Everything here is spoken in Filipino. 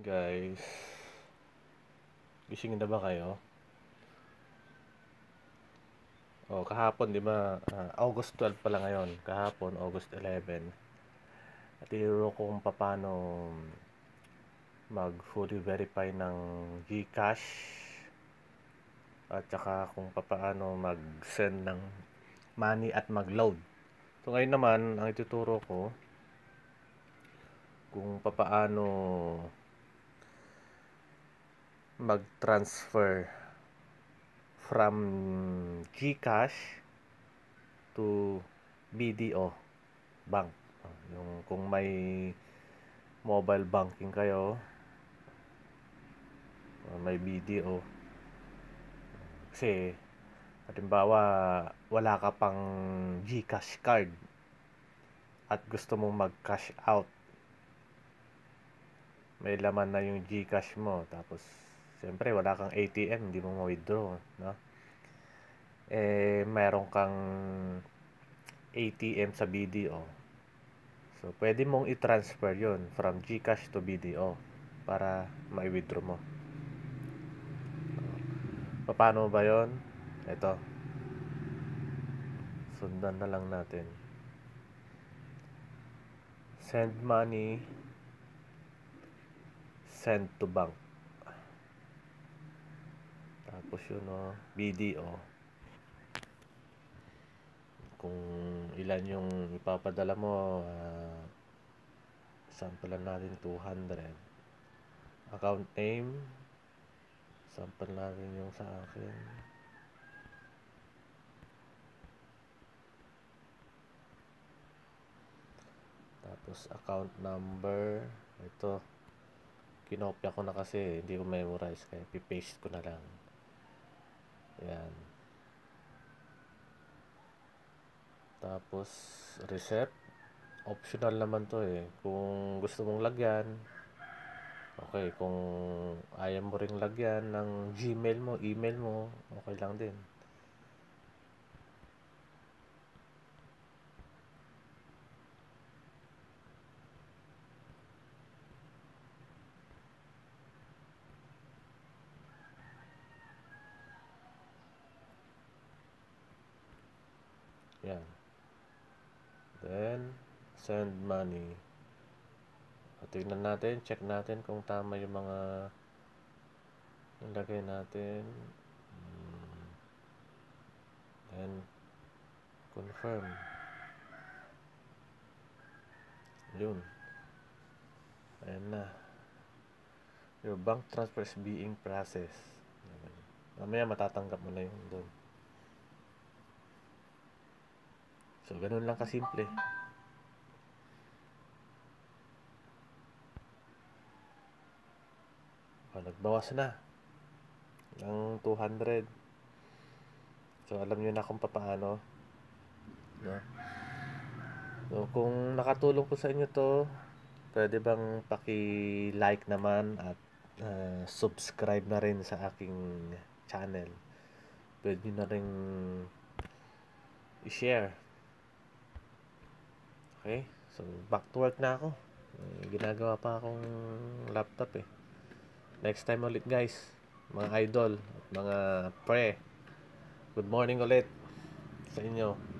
guys. Gising na ba kayo? Oh, kahapon 'di ba? Uh, August 12 pala ngayon. Kahapon August 11. At tinuro ko kung paano mag fully verify ng GCash at saka kung paano mag-send ng money at mag-load. So ngayon naman ang ituturo ko kung paano mag-transfer from GCash to BDO bank. Yung kung may mobile banking kayo, may BDO. Kasi halimbawa wala ka pang GCash card at gusto mong mag-cash out. May laman na yung GCash mo tapos Siyempre, wala kang ATM, hindi mo ma-withdraw, no? Eh, meron kang ATM sa BDO. So, pwede mong i-transfer yon from GCash to BDO para ma-withdraw mo. paano ba yon? Ito. Sundan na lang natin. Send money send to bank tapos yun o, oh, BDO oh. kung ilan yung ipapadala mo uh, sample lang natin 200 account name sample natin yung sa akin tapos account number ito kinopya ko na kasi hindi ko memorize kaya pipaste ko na lang yan. Tapos, reset. Optional naman to eh. Kung gusto mong lagyan, okay, kung ayaw mo ring lagyan ng Gmail mo, email mo, okay lang din. Yan. Then, send money. At tignan natin, check natin kung tama yung mga ilagay natin. Hmm. Then, confirm. Yun. Ayan na. Your bank transfer is being processed. Mamaya matatanggap mo na yun doon. So, ganun lang kasimple. O, ah, nagbawas na ng 200. So, alam nyo na kung paano. No? So, kung nakatulong po sa inyo to, pwede bang paki-like naman at uh, subscribe na rin sa aking channel. Pwede na rin i-share Okay, so back to work na ako. May mm, ginagawa pa akong laptop eh. Next time ulit guys, mga idol, mga pre. Good morning ulit sa inyo.